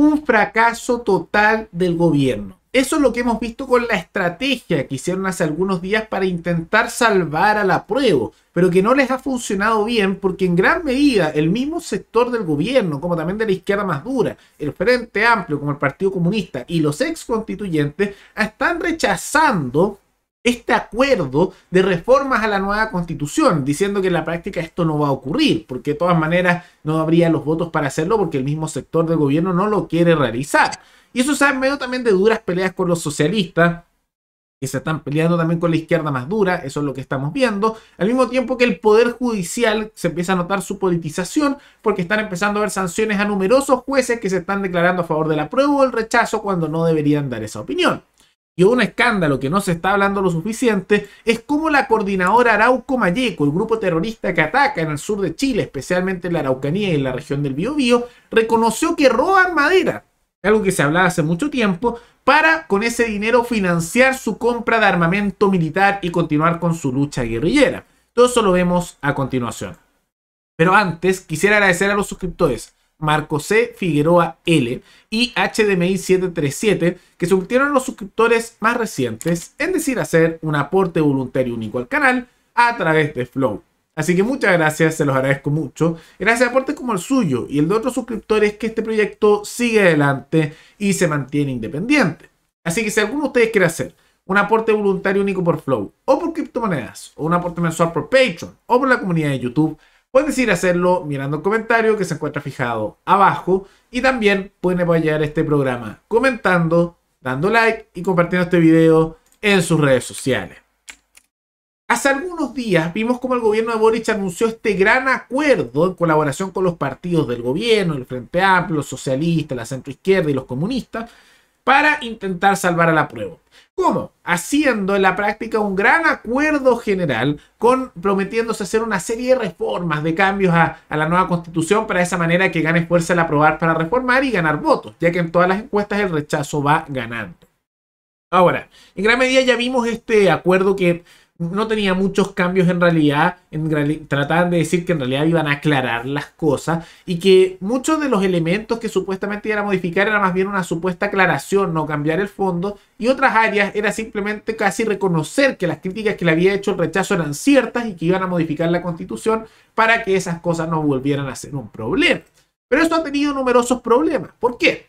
un fracaso total del gobierno. Eso es lo que hemos visto con la estrategia que hicieron hace algunos días para intentar salvar a la prueba, pero que no les ha funcionado bien porque en gran medida el mismo sector del gobierno, como también de la izquierda más dura, el Frente Amplio como el Partido Comunista y los ex constituyentes, están rechazando este acuerdo de reformas a la nueva constitución, diciendo que en la práctica esto no va a ocurrir, porque de todas maneras no habría los votos para hacerlo porque el mismo sector del gobierno no lo quiere realizar. Y eso se ha medio también de duras peleas con los socialistas, que se están peleando también con la izquierda más dura, eso es lo que estamos viendo, al mismo tiempo que el Poder Judicial se empieza a notar su politización, porque están empezando a ver sanciones a numerosos jueces que se están declarando a favor de la prueba o el rechazo cuando no deberían dar esa opinión y un escándalo que no se está hablando lo suficiente es cómo la coordinadora Arauco Mayeco, el grupo terrorista que ataca en el sur de Chile, especialmente en la Araucanía y en la región del Biobío, reconoció que roban madera, algo que se hablaba hace mucho tiempo, para con ese dinero financiar su compra de armamento militar y continuar con su lucha guerrillera. Todo eso lo vemos a continuación. Pero antes, quisiera agradecer a los suscriptores Marco C. Figueroa L. y HDMI 737, que surtieron los suscriptores más recientes en decir hacer un aporte voluntario único al canal a través de Flow. Así que muchas gracias, se los agradezco mucho. Gracias a aportes como el suyo y el de otros suscriptores que este proyecto sigue adelante y se mantiene independiente. Así que si alguno de ustedes quiere hacer un aporte voluntario único por Flow, o por criptomonedas, o un aporte mensual por Patreon, o por la comunidad de YouTube, Puedes ir hacerlo mirando el comentario que se encuentra fijado abajo y también pueden apoyar este programa comentando, dando like y compartiendo este video en sus redes sociales. Hace algunos días vimos como el gobierno de Boric anunció este gran acuerdo en colaboración con los partidos del gobierno, el Frente Amplio, los socialistas, la centroizquierda y los comunistas, para intentar salvar a la prueba. ¿Cómo? Haciendo en la práctica un gran acuerdo general, con, prometiéndose hacer una serie de reformas, de cambios a, a la nueva constitución, para de esa manera que gane fuerza el aprobar para reformar y ganar votos, ya que en todas las encuestas el rechazo va ganando. Ahora, en gran medida ya vimos este acuerdo que no tenía muchos cambios en realidad, trataban de decir que en realidad iban a aclarar las cosas y que muchos de los elementos que supuestamente iban a modificar era más bien una supuesta aclaración, no cambiar el fondo, y otras áreas era simplemente casi reconocer que las críticas que le había hecho el rechazo eran ciertas y que iban a modificar la constitución para que esas cosas no volvieran a ser un problema. Pero esto ha tenido numerosos problemas. ¿Por qué?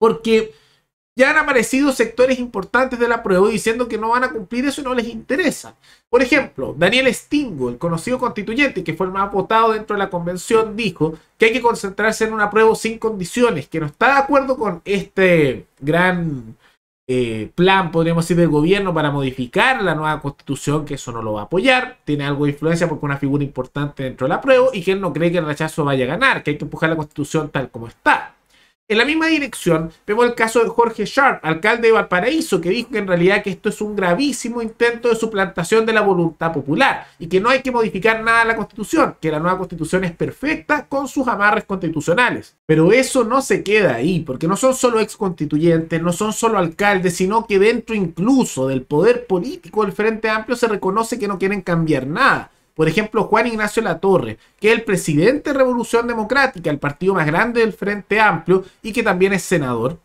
Porque ya han aparecido sectores importantes de la prueba diciendo que no van a cumplir eso y no les interesa. Por ejemplo, Daniel Stingo, el conocido constituyente que fue el más votado dentro de la convención, dijo que hay que concentrarse en un apruebo sin condiciones, que no está de acuerdo con este gran eh, plan, podríamos decir, del gobierno para modificar la nueva constitución, que eso no lo va a apoyar, tiene algo de influencia porque es una figura importante dentro de la prueba y que él no cree que el rechazo vaya a ganar, que hay que empujar la constitución tal como está. En la misma dirección, vemos el caso de Jorge Sharp, alcalde de Valparaíso, que dijo que en realidad que esto es un gravísimo intento de suplantación de la voluntad popular y que no hay que modificar nada a la constitución, que la nueva constitución es perfecta con sus amarres constitucionales. Pero eso no se queda ahí, porque no son solo ex constituyentes, no son solo alcaldes, sino que dentro incluso del poder político del Frente Amplio se reconoce que no quieren cambiar nada por ejemplo, Juan Ignacio Latorre, que es el presidente de Revolución Democrática, el partido más grande del Frente Amplio y que también es senador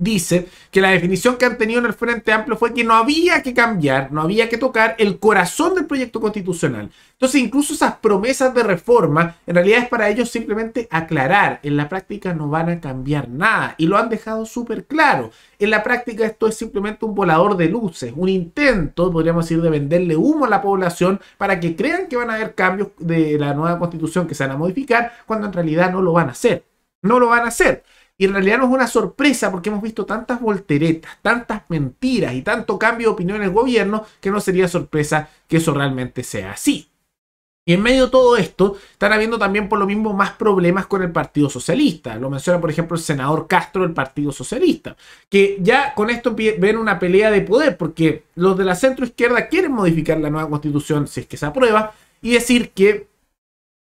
dice que la definición que han tenido en el Frente Amplio fue que no había que cambiar, no había que tocar el corazón del proyecto constitucional. Entonces, incluso esas promesas de reforma, en realidad es para ellos simplemente aclarar. En la práctica no van a cambiar nada y lo han dejado súper claro. En la práctica esto es simplemente un volador de luces, un intento, podríamos decir, de venderle humo a la población para que crean que van a haber cambios de la nueva constitución que se van a modificar, cuando en realidad no lo van a hacer. No lo van a hacer. Y en realidad no es una sorpresa porque hemos visto tantas volteretas, tantas mentiras y tanto cambio de opinión en el gobierno que no sería sorpresa que eso realmente sea así. Y en medio de todo esto, están habiendo también por lo mismo más problemas con el Partido Socialista. Lo menciona, por ejemplo, el senador Castro del Partido Socialista, que ya con esto ven una pelea de poder, porque los de la centroizquierda quieren modificar la nueva constitución si es que se aprueba y decir que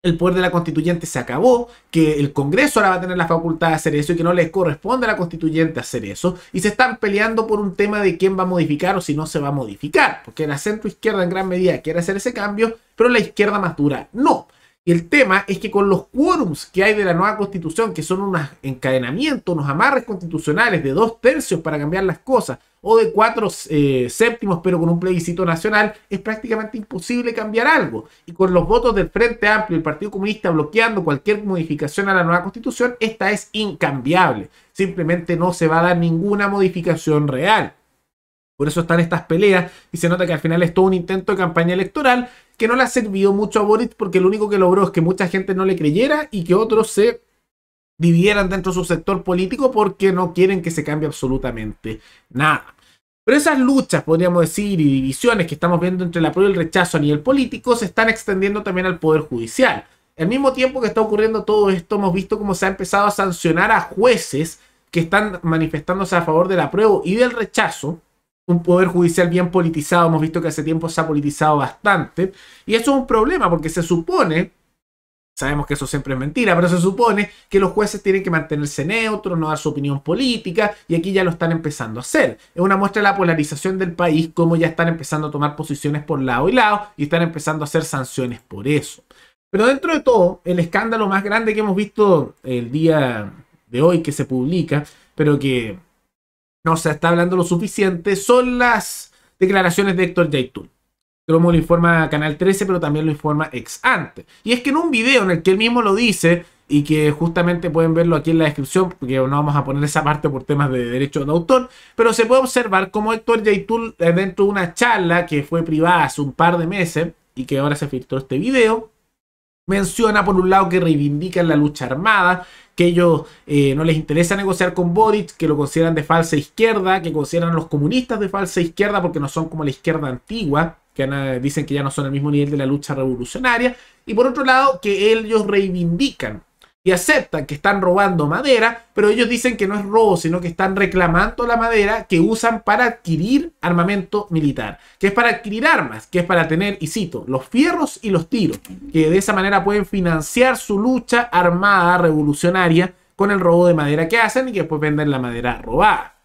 el poder de la constituyente se acabó, que el Congreso ahora va a tener la facultad de hacer eso y que no le corresponde a la constituyente hacer eso, y se están peleando por un tema de quién va a modificar o si no se va a modificar, porque la centro izquierda en gran medida quiere hacer ese cambio, pero la izquierda más dura no. Y el tema es que con los quórums que hay de la nueva constitución, que son unos encadenamientos, unos amarres constitucionales de dos tercios para cambiar las cosas, o de cuatro eh, séptimos, pero con un plebiscito nacional, es prácticamente imposible cambiar algo. Y con los votos del Frente Amplio y el Partido Comunista bloqueando cualquier modificación a la nueva constitución, esta es incambiable. Simplemente no se va a dar ninguna modificación real. Por eso están estas peleas y se nota que al final es todo un intento de campaña electoral que no le ha servido mucho a Boris porque lo único que logró es que mucha gente no le creyera y que otros se dividieran dentro de su sector político porque no quieren que se cambie absolutamente nada. Pero esas luchas, podríamos decir, y divisiones que estamos viendo entre el prueba y el rechazo a nivel político se están extendiendo también al Poder Judicial. Al mismo tiempo que está ocurriendo todo esto, hemos visto cómo se ha empezado a sancionar a jueces que están manifestándose a favor del prueba y del rechazo. Un poder judicial bien politizado, hemos visto que hace tiempo se ha politizado bastante. Y eso es un problema porque se supone Sabemos que eso siempre es mentira, pero se supone que los jueces tienen que mantenerse neutros, no dar su opinión política, y aquí ya lo están empezando a hacer. Es una muestra de la polarización del país, cómo ya están empezando a tomar posiciones por lado y lado, y están empezando a hacer sanciones por eso. Pero dentro de todo, el escándalo más grande que hemos visto el día de hoy que se publica, pero que no se está hablando lo suficiente, son las declaraciones de Héctor Yaitul lo informa Canal 13, pero también lo informa ex ante. Y es que en un video en el que él mismo lo dice, y que justamente pueden verlo aquí en la descripción, porque no vamos a poner esa parte por temas de derecho de autor, pero se puede observar cómo Héctor Yaitul, eh, dentro de una charla que fue privada hace un par de meses, y que ahora se filtró este video, menciona por un lado que reivindican la lucha armada, que ellos eh, no les interesa negociar con Boric, que lo consideran de falsa izquierda, que consideran los comunistas de falsa izquierda porque no son como la izquierda antigua, que dicen que ya no son el mismo nivel de la lucha revolucionaria, y por otro lado que ellos reivindican y aceptan que están robando madera, pero ellos dicen que no es robo, sino que están reclamando la madera que usan para adquirir armamento militar, que es para adquirir armas, que es para tener, y cito, los fierros y los tiros, que de esa manera pueden financiar su lucha armada revolucionaria con el robo de madera que hacen y que después venden la madera robada.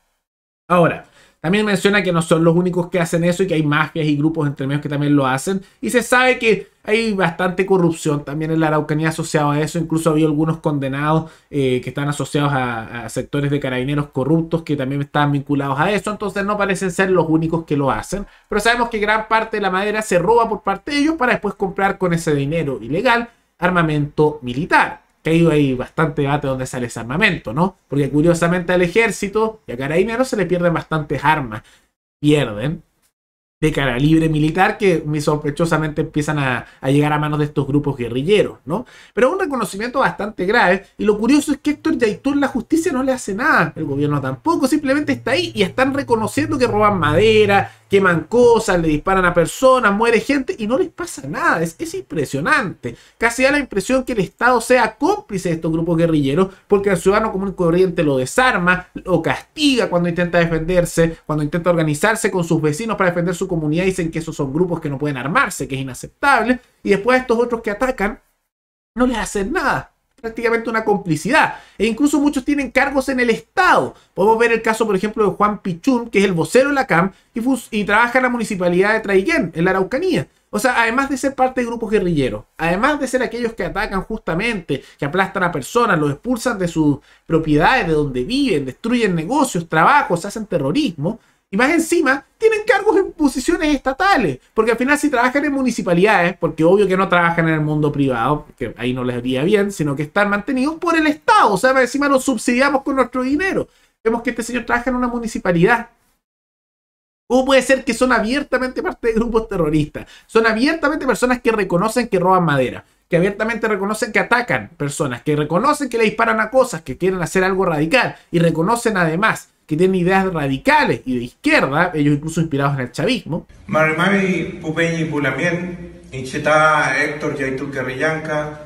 Ahora, también menciona que no son los únicos que hacen eso y que hay mafias y grupos entre medios que también lo hacen. Y se sabe que hay bastante corrupción también en la Araucanía asociada a eso. Incluso había algunos condenados eh, que están asociados a, a, sectores de carabineros corruptos que también están vinculados a eso. Entonces no parecen ser los únicos que lo hacen. Pero sabemos que gran parte de la madera se roba por parte de ellos para después comprar con ese dinero ilegal armamento militar hay bastante debate donde sale ese armamento, ¿no? Porque curiosamente al ejército y a carabineros se le pierden bastantes armas. Pierden, de cara libre militar que sospechosamente empiezan a, llegar a manos de estos grupos guerrilleros, ¿no? Pero un reconocimiento bastante grave y lo curioso es que Héctor Yaitur la justicia no le hace nada, el gobierno tampoco, simplemente está ahí y están reconociendo que roban madera, queman cosas, le disparan a personas, muere gente y no les pasa nada, es, es impresionante. Casi da la impresión que el Estado sea cómplice de estos grupos guerrilleros porque el ciudadano común corriente lo desarma, lo castiga cuando intenta defenderse, cuando intenta organizarse con sus vecinos para defender su comunidad dicen que esos son grupos que no pueden armarse, que es inaceptable, y después estos otros que atacan no les hacen nada. Prácticamente una complicidad. E incluso muchos tienen cargos en el Estado. Podemos ver el caso, por ejemplo, de Juan Pichún, que es el vocero de la CAM y, y trabaja en la municipalidad de Traiguén, en la Araucanía. O sea, además de ser parte de grupos guerrilleros, además de ser aquellos que atacan justamente, que aplastan a personas, los expulsan de sus propiedades, de donde viven, destruyen negocios, trabajos, hacen terrorismo, y más encima, tienen cargos en posiciones estatales. Porque al final, si trabajan en municipalidades, porque obvio que no trabajan en el mundo privado, que ahí no les iría bien, sino que están mantenidos por el Estado. O sea, más encima los subsidiamos con nuestro dinero. Vemos que este señor trabaja en una municipalidad. ¿Cómo puede ser que son abiertamente parte de grupos terroristas? Son abiertamente personas que reconocen que roban madera, que abiertamente reconocen que atacan personas, que reconocen que le disparan a cosas, que quieren hacer algo radical y reconocen además que tienen ideas radicales y de izquierda, ellos incluso inspirados en el chavismo. Mari Pupeñi Pulamien, Incheta Héctor Yaitul Guerrillanca,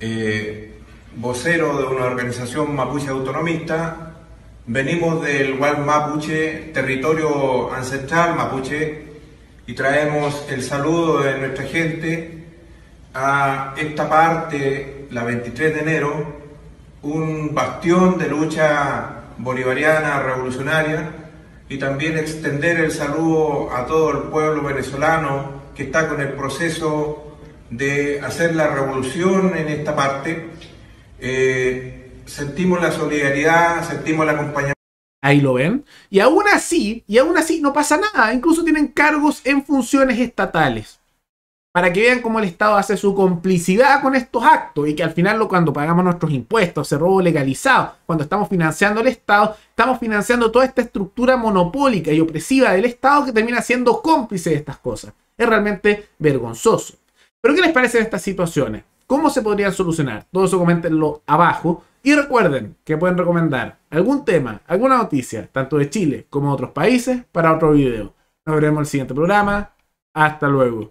eh, vocero de una organización mapuche autonomista, venimos del Wal Mapuche, territorio ancestral mapuche, y traemos el saludo de nuestra gente a esta parte, la 23 de enero, un bastión de lucha bolivariana, revolucionaria, y también extender el saludo a todo el pueblo venezolano que está con el proceso de hacer la revolución en esta parte. Eh, sentimos la solidaridad, sentimos la compañía. Ahí lo ven. Y aún así, y aún así no pasa nada. Incluso tienen cargos en funciones estatales para que vean cómo el Estado hace su complicidad con estos actos y que al final cuando pagamos nuestros impuestos, ese robo legalizado, cuando estamos financiando al Estado, estamos financiando toda esta estructura monopólica y opresiva del Estado que termina siendo cómplice de estas cosas. Es realmente vergonzoso. Pero ¿qué les parecen estas situaciones? ¿Cómo se podrían solucionar? Todo eso coméntenlo abajo. Y recuerden que pueden recomendar algún tema, alguna noticia, tanto de Chile como de otros países, para otro video. Nos veremos en el siguiente programa. Hasta luego.